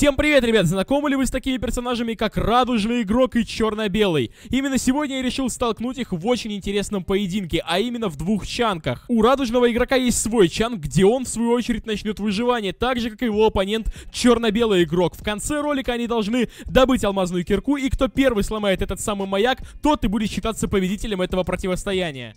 Всем привет, ребят! Знакомы ли вы с такими персонажами, как Радужный Игрок и Черно-Белый? Именно сегодня я решил столкнуть их в очень интересном поединке, а именно в двух чанках. У Радужного Игрока есть свой чанк, где он, в свою очередь, начнет выживание, так же, как и его оппонент Черно-Белый Игрок. В конце ролика они должны добыть алмазную кирку, и кто первый сломает этот самый маяк, тот и будет считаться победителем этого противостояния.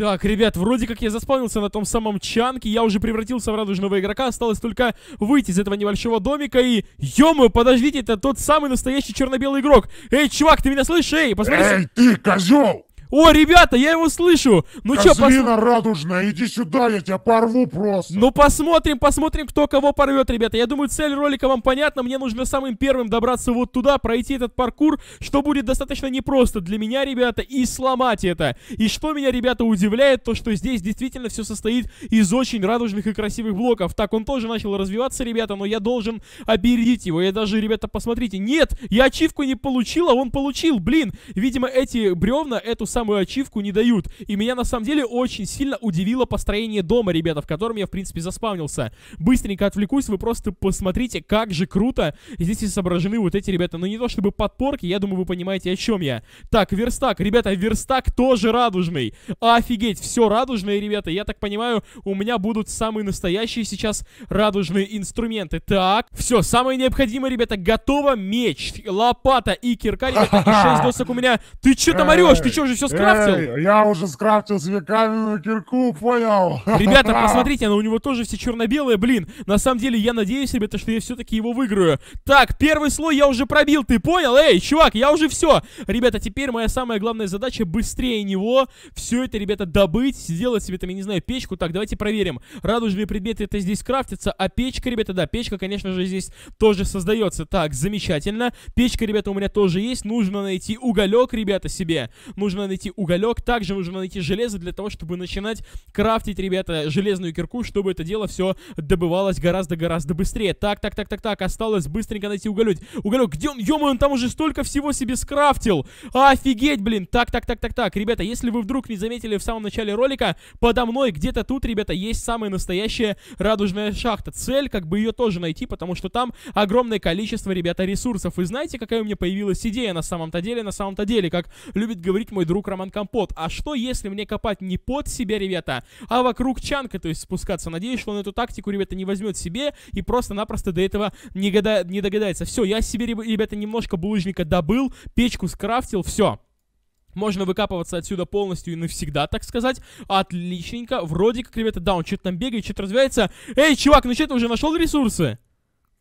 Так, ребят, вроде как я заспавнился на том самом Чанке, я уже превратился в радужного игрока, осталось только выйти из этого небольшого домика и... ё подождите, это тот самый настоящий черно-белый игрок! Эй, чувак, ты меня слышишь? Эй, посмотри... Эй, ты, козёл! О, ребята, я его слышу! Ну чё, Козлина пос... радужная, иди сюда, я тебя порву просто! Ну посмотрим, посмотрим, кто кого порвет, ребята. Я думаю, цель ролика вам понятна. Мне нужно самым первым добраться вот туда, пройти этот паркур, что будет достаточно непросто для меня, ребята, и сломать это. И что меня, ребята, удивляет, то что здесь действительно все состоит из очень радужных и красивых блоков. Так, он тоже начал развиваться, ребята, но я должен оберегить его. Я даже, ребята, посмотрите, нет, я ачивку не получил, а он получил, блин. Видимо, эти бревна, эту самую самую ачивку не дают. И меня на самом деле очень сильно удивило построение дома, ребята, в котором я, в принципе, заспавнился. Быстренько отвлекусь, вы просто посмотрите, как же круто здесь изображены вот эти ребята. Но ну, не то чтобы подпорки, я думаю, вы понимаете, о чем я. Так, верстак, ребята, верстак тоже радужный. Офигеть, все радужные ребята. Я так понимаю, у меня будут самые настоящие сейчас радужные инструменты. Так, все, самое необходимое, ребята, готово. Меч, лопата и кирка, ребята, и 6 досок у меня. Ты что там орешь? Ты что же все скрафтил? Эй, я уже скрафтил себе каменную кирку, понял? Ребята, посмотрите, она у него тоже все черно-белое, блин. На самом деле, я надеюсь, ребята, что я все-таки его выиграю. Так, первый слой я уже пробил, ты понял? Эй, чувак, я уже все. Ребята, теперь моя самая главная задача быстрее него все это, ребята, добыть, сделать себе там, я не знаю, печку. Так, давайте проверим. Радужные предметы это здесь крафтятся, а печка, ребята, да, печка, конечно же, здесь тоже создается. Так, замечательно. Печка, ребята, у меня тоже есть. Нужно найти уголек, ребята, себе. Нужно найти найти уголек, также нужно найти железо для того, чтобы начинать крафтить, ребята, железную кирку, чтобы это дело все добывалось гораздо-гораздо быстрее. Так, так, так, так, так, осталось быстренько найти уголек. Уголек, где он? ё он там уже столько всего себе скрафтил! Офигеть, блин! Так, так, так, так, так, ребята, если вы вдруг не заметили в самом начале ролика, подо мной где-то тут, ребята, есть самая настоящая радужная шахта. Цель, как бы ее тоже найти, потому что там огромное количество, ребята, ресурсов. И знаете, какая у меня появилась идея на самом-то деле, на самом-то деле, как любит говорить мой друг Роман Компот. А что, если мне копать не под себя, ребята, а вокруг Чанка, то есть спускаться? Надеюсь, что он эту тактику, ребята, не возьмет себе и просто-напросто до этого не, года... не догадается. Все, я себе, ребята, немножко булыжника добыл, печку скрафтил, все. Можно выкапываться отсюда полностью и навсегда, так сказать. Отличненько. Вроде как, ребята, да, он что-то там бегает, что-то развивается. Эй, чувак, ну что ты уже нашел ресурсы?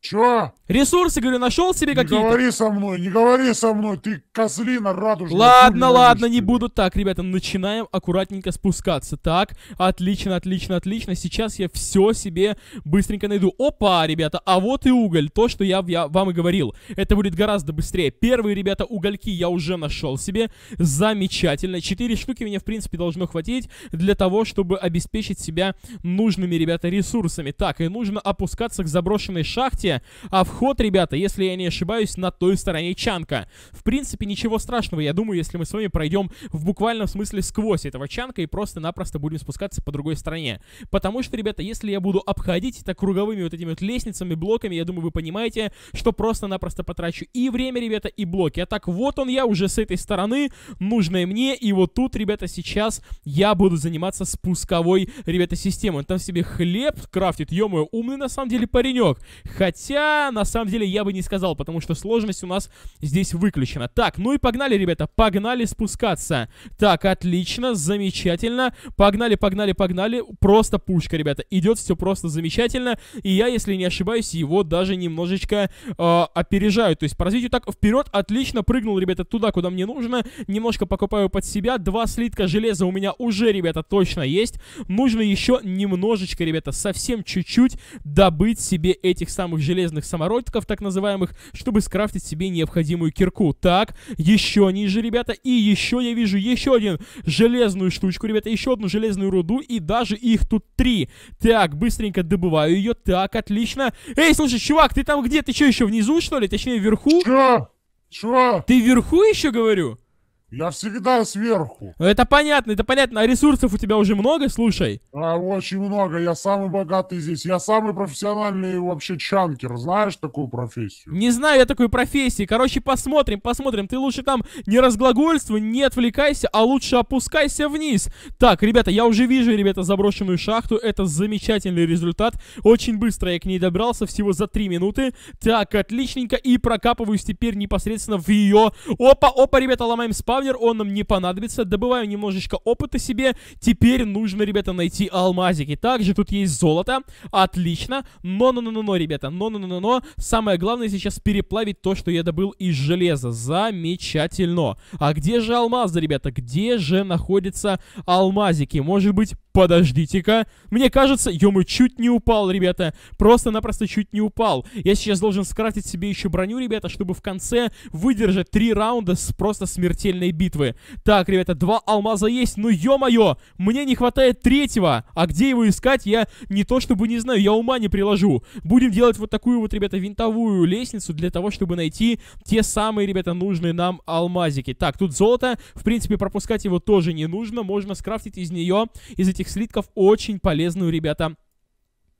Чё? Ресурсы, говорю, нашел себе какие-то. Не говори со мной, не говори со мной, ты козлина радужная. Ладно, ладно, не буду так, ребята, начинаем аккуратненько спускаться. Так, отлично, отлично, отлично. Сейчас я все себе быстренько найду. Опа, ребята, а вот и уголь, то, что я, я вам и говорил. Это будет гораздо быстрее. Первые, ребята, угольки я уже нашел себе. Замечательно. Четыре штуки мне, в принципе, должно хватить для того, чтобы обеспечить себя нужными, ребята, ресурсами. Так, и нужно опускаться к заброшенной шахте открытие. А вход, ребята, если я не ошибаюсь, на той стороне чанка. В принципе, ничего страшного, я думаю, если мы с вами пройдем в буквальном смысле сквозь этого чанка и просто-напросто будем спускаться по другой стороне. Потому что, ребята, если я буду обходить это круговыми вот этими вот лестницами, блоками, я думаю, вы понимаете, что просто-напросто потрачу и время, ребята, и блоки. А так, вот он я уже с этой стороны, нужное мне, и вот тут, ребята, сейчас я буду заниматься спусковой, ребята, системой. Он там себе хлеб крафтит, ё умный на самом деле паренек. Хотя Хотя, на самом деле, я бы не сказал, потому что сложность у нас здесь выключена. Так, ну и погнали, ребята, погнали спускаться. Так, отлично, замечательно. Погнали, погнали, погнали. Просто пушка, ребята. Идет все просто замечательно. И я, если не ошибаюсь, его даже немножечко э, опережаю. То есть по развитию так вперед, отлично, прыгнул, ребята, туда, куда мне нужно. Немножко покупаю под себя. Два слитка железа у меня уже, ребята, точно есть. Нужно еще немножечко, ребята, совсем чуть-чуть добыть себе этих самых железок железных самородков, так называемых, чтобы скрафтить себе необходимую кирку. Так, еще ниже, ребята, и еще я вижу еще один железную штучку, ребята, еще одну железную руду, и даже их тут три. Так, быстренько добываю ее, так, отлично. Эй, слушай, чувак, ты там где? Ты что, еще внизу, что ли? Точнее, вверху? Чё? Чё? Ты вверху еще, говорю? Я всегда сверху. Ну это понятно, это понятно. А ресурсов у тебя уже много, слушай? А, очень много. Я самый богатый здесь. Я самый профессиональный вообще чанкер. Знаешь такую профессию? Не знаю я такой профессии. Короче, посмотрим, посмотрим. Ты лучше там не разглагольствуй, не отвлекайся, а лучше опускайся вниз. Так, ребята, я уже вижу, ребята, заброшенную шахту. Это замечательный результат. Очень быстро я к ней добрался, всего за 3 минуты. Так, отличненько. И прокапываюсь теперь непосредственно в ее... Опа, опа, ребята, ломаем спа Главнер, он нам не понадобится. Добываю немножечко опыта себе. Теперь нужно, ребята, найти алмазики. Также тут есть золото. Отлично. Но-но-но-но, ребята. Но-но-но-но. Самое главное сейчас переплавить то, что я добыл из железа. Замечательно. А где же алмазы, ребята? Где же находятся алмазики? Может быть подождите-ка. Мне кажется, ё чуть не упал, ребята. Просто-напросто чуть не упал. Я сейчас должен скрафтить себе еще броню, ребята, чтобы в конце выдержать три раунда с просто смертельной битвы. Так, ребята, два алмаза есть, но ё-моё, мне не хватает третьего. А где его искать, я не то чтобы не знаю, я ума не приложу. Будем делать вот такую вот, ребята, винтовую лестницу для того, чтобы найти те самые, ребята, нужные нам алмазики. Так, тут золото, в принципе, пропускать его тоже не нужно. Можно скрафтить из нее, из этих слитков очень полезную, ребята,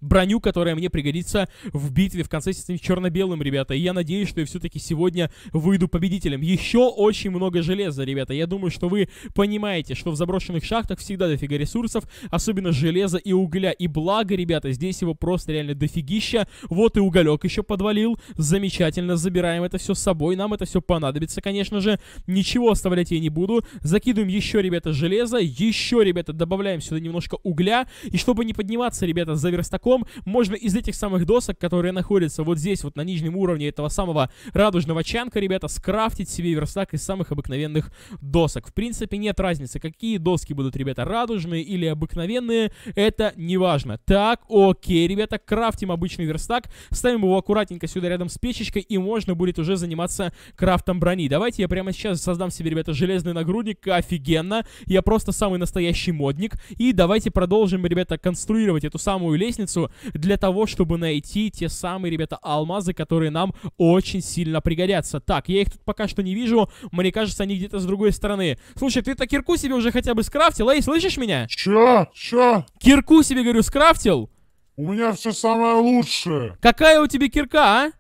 броню, которая мне пригодится в битве в конце с этим черно-белым, ребята. И я надеюсь, что я все-таки сегодня выйду победителем. Еще очень много железа, ребята. Я думаю, что вы понимаете, что в заброшенных шахтах всегда дофига ресурсов, особенно железа и угля. И благо, ребята, здесь его просто реально дофигища. Вот и уголек еще подвалил. Замечательно, забираем это все с собой. Нам это все понадобится, конечно же. Ничего оставлять я не буду. Закидываем еще, ребята, железо. Еще, ребята, добавляем сюда немножко угля. И чтобы не подниматься, ребята, за верстаком, целиком, можно из этих самых досок, которые находятся вот здесь, вот на нижнем уровне этого самого радужного чанка, ребята, скрафтить себе верстак из самых обыкновенных досок. В принципе, нет разницы, какие доски будут, ребята, радужные или обыкновенные, это не важно. Так, окей, ребята, крафтим обычный верстак, ставим его аккуратненько сюда рядом с печечкой, и можно будет уже заниматься крафтом брони. Давайте я прямо сейчас создам себе, ребята, железный нагрудник, офигенно, я просто самый настоящий модник, и давайте продолжим, ребята, конструировать эту самую лестницу, лесу для того, чтобы найти те самые, ребята, алмазы, которые нам очень сильно пригодятся. Так, я их тут пока что не вижу. Мне кажется, они где-то с другой стороны. Слушай, ты-то кирку себе уже хотя бы скрафтил, эй, слышишь меня? Чё? Чё? Кирку себе, говорю, скрафтил? У меня все самое лучшее. Какая у тебя кирка, а?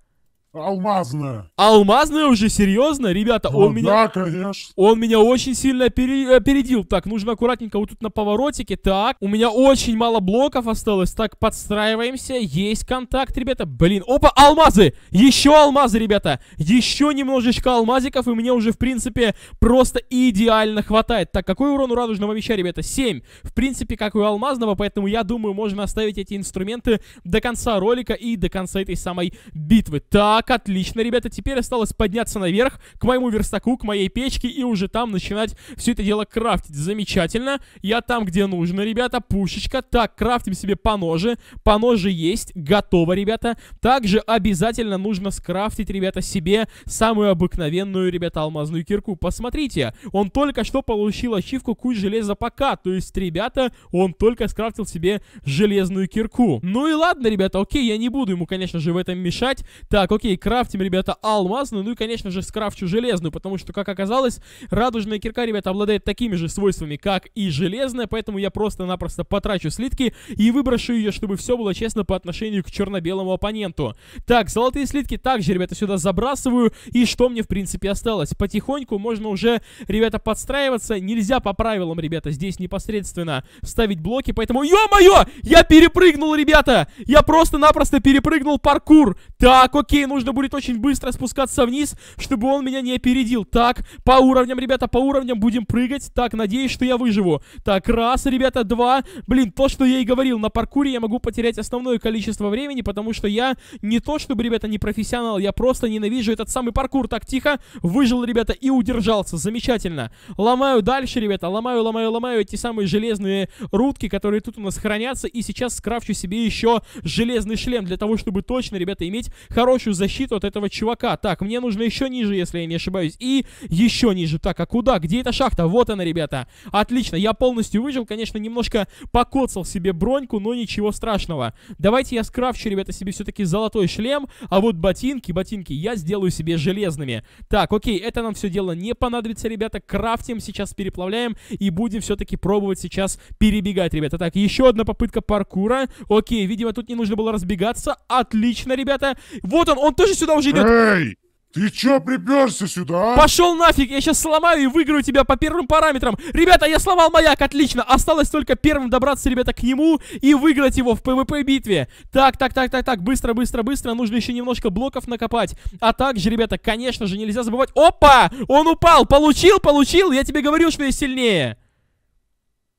Алмазная. Алмазная уже? Серьезно? Ребята, ну, он да, меня... конечно. Он меня очень сильно опередил. Э, так, нужно аккуратненько вот тут на поворотике. Так, у меня очень мало блоков осталось. Так, подстраиваемся. Есть контакт, ребята. Блин, опа, алмазы! Еще алмазы, ребята! Еще немножечко алмазиков, и мне уже, в принципе, просто идеально хватает. Так, какой урон у радужного меча, ребята? 7. В принципе, как у алмазного, поэтому я думаю, можно оставить эти инструменты до конца ролика и до конца этой самой битвы. Так, так, отлично, ребята, теперь осталось подняться наверх, к моему верстаку, к моей печке, и уже там начинать все это дело крафтить. Замечательно. Я там, где нужно, ребята, пушечка. Так, крафтим себе поножи. Поножи есть, готово, ребята. Также обязательно нужно скрафтить, ребята, себе самую обыкновенную, ребята, алмазную кирку. Посмотрите, он только что получил ачивку куй железа пока, то есть, ребята, он только скрафтил себе железную кирку. Ну и ладно, ребята, окей, я не буду ему, конечно же, в этом мешать. Так, окей, Окей, крафтим, ребята, алмазную, ну и, конечно же, скрафчу железную, потому что, как оказалось, радужная кирка, ребята, обладает такими же свойствами, как и железная, поэтому я просто-напросто потрачу слитки и выброшу ее, чтобы все было честно по отношению к черно-белому оппоненту. Так, золотые слитки также, ребята, сюда забрасываю, и что мне, в принципе, осталось? Потихоньку можно уже, ребята, подстраиваться, нельзя по правилам, ребята, здесь непосредственно ставить блоки, поэтому... Ё-моё! Я перепрыгнул, ребята! Я просто-напросто перепрыгнул паркур! Так, окей, ну нужно будет очень быстро спускаться вниз, чтобы он меня не опередил. Так, по уровням, ребята, по уровням будем прыгать. Так, надеюсь, что я выживу. Так, раз, ребята, два. Блин, то, что я и говорил, на паркуре я могу потерять основное количество времени, потому что я не то, чтобы, ребята, не профессионал, я просто ненавижу этот самый паркур. Так, тихо, выжил, ребята, и удержался. Замечательно. Ломаю дальше, ребята, ломаю, ломаю, ломаю эти самые железные рудки, которые тут у нас хранятся. И сейчас скрафчу себе еще железный шлем для того, чтобы точно, ребята, иметь хорошую защиту защиту от этого чувака. Так, мне нужно еще ниже, если я не ошибаюсь. И еще ниже. Так, а куда? Где эта шахта? Вот она, ребята. Отлично, я полностью выжил. Конечно, немножко покоцал себе броньку, но ничего страшного. Давайте я скрафчу, ребята, себе все-таки золотой шлем. А вот ботинки, ботинки я сделаю себе железными. Так, окей, это нам все дело не понадобится, ребята. Крафтим, сейчас переплавляем и будем все-таки пробовать сейчас перебегать, ребята. Так, еще одна попытка паркура. Окей, видимо, тут не нужно было разбегаться. Отлично, ребята. Вот он, он тоже сюда уже идет. Эй! Ты чё приперся сюда? А? Пошел нафиг, я сейчас сломаю и выиграю тебя по первым параметрам. Ребята, я сломал маяк, отлично. Осталось только первым добраться, ребята, к нему и выиграть его в ПВП битве. Так, так, так, так, так, быстро, быстро, быстро. Нужно еще немножко блоков накопать. А также, ребята, конечно же, нельзя забывать... Опа! Он упал! Получил, получил! Я тебе говорю, что я сильнее.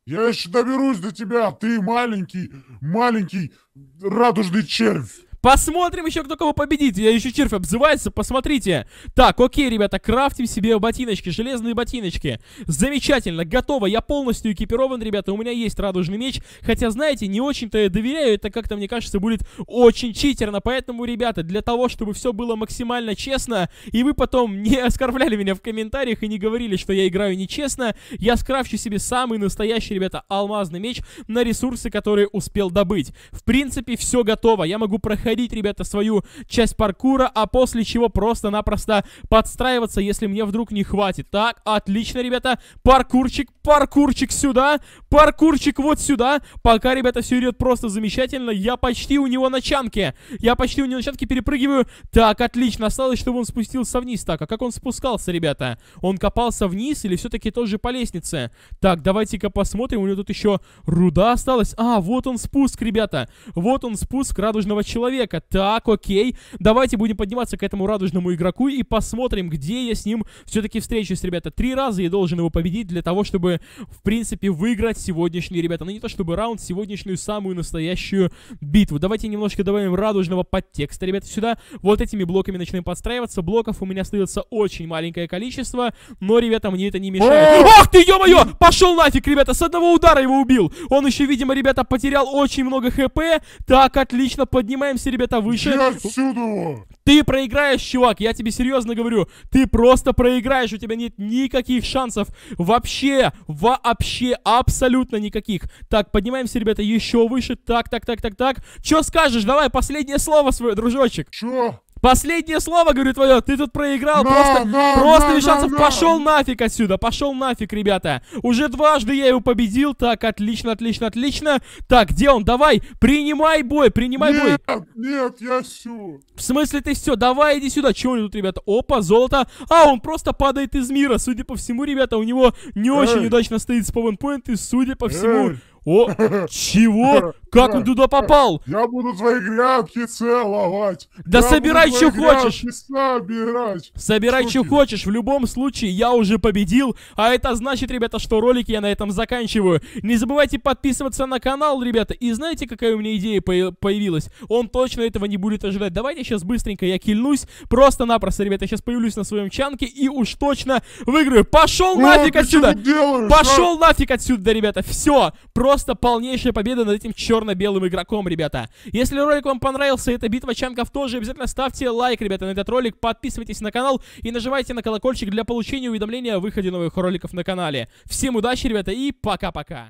Я еще доберусь до тебя, а ты маленький, маленький радужный червь. Посмотрим еще, кто кого победит. Я еще червь обзывается, посмотрите. Так, окей, ребята, крафтим себе ботиночки, железные ботиночки. Замечательно, готово. Я полностью экипирован, ребята. У меня есть радужный меч. Хотя, знаете, не очень-то я доверяю. Это как-то, мне кажется, будет очень читерно. Поэтому, ребята, для того, чтобы все было максимально честно, и вы потом не оскорбляли меня в комментариях и не говорили, что я играю нечестно, я скрафчу себе самый настоящий, ребята, алмазный меч на ресурсы, которые успел добыть. В принципе, все готово. Я могу проходить проходить, ребята, свою часть паркура, а после чего просто-напросто подстраиваться, если мне вдруг не хватит. Так, отлично, ребята, паркурчик, паркурчик сюда, паркурчик вот сюда. Пока, ребята, все идет просто замечательно. Я почти у него на чанке. Я почти у него на чанке перепрыгиваю. Так, отлично. Осталось, чтобы он спустился вниз. Так, а как он спускался, ребята? Он копался вниз или все-таки тоже по лестнице? Так, давайте-ка посмотрим. У него тут еще руда осталась. А, вот он спуск, ребята. Вот он спуск радужного человека человека. Так, окей. Давайте будем подниматься к этому радужному игроку и посмотрим, где я с ним все-таки встречусь, ребята. Три раза я должен его победить для того, чтобы, в принципе, выиграть сегодняшний, ребята. Но ну, не то чтобы раунд, сегодняшнюю самую настоящую битву. Давайте немножко добавим радужного подтекста, ребята, сюда. Вот этими блоками начинаем подстраиваться. Блоков у меня остается очень маленькое количество, но, ребята, мне это не мешает. Ах ты, ё-моё! Пошел нафиг, ребята! С одного удара его убил! Он еще, видимо, ребята, потерял очень много хп. Так, отлично, поднимаемся, Давайте, ребята, выше. Я отсюда! Ты проиграешь, чувак, я тебе серьезно говорю. Ты просто проиграешь, у тебя нет никаких шансов. Вообще, вообще, абсолютно никаких. Так, поднимаемся, ребята, еще выше. Так, так, так, так, так. Че скажешь? Давай, последнее слово свое, дружочек. Че? Последнее слово, говорю, твое, ты тут проиграл, да, просто, да, просто да, Вишанцев, да, да. пошел нафиг отсюда, пошел нафиг, ребята. Уже дважды я его победил, так, отлично, отлично, отлично. Так, где он, давай, принимай бой, принимай нет, бой. Нет, я сю. В смысле ты все, давай иди сюда, чего у него тут, ребята, опа, золото. А, он просто падает из мира, судя по всему, ребята, у него не Эй. очень удачно стоит спаунпоинт, и судя по всему... О, чего? Как да, он туда попал? Я буду твои грядки целовать. Да я собирай, что хочешь. Собирать. Собирай, что хочешь. В любом случае, я уже победил. А это значит, ребята, что ролики я на этом заканчиваю. Не забывайте подписываться на канал, ребята. И знаете, какая у меня идея по появилась? Он точно этого не будет ожидать. Давайте сейчас быстренько я кильнусь. Просто-напросто, ребята, я сейчас появлюсь на своем чанке и уж точно выиграю. Пошел О, нафиг отсюда! Пошел а? нафиг отсюда, ребята. Все. Просто полнейшая победа над этим черным черно-белым игроком, ребята. Если ролик вам понравился, эта битва чанков тоже, обязательно ставьте лайк, ребята, на этот ролик, подписывайтесь на канал и нажимайте на колокольчик для получения уведомления о выходе новых роликов на канале. Всем удачи, ребята, и пока-пока.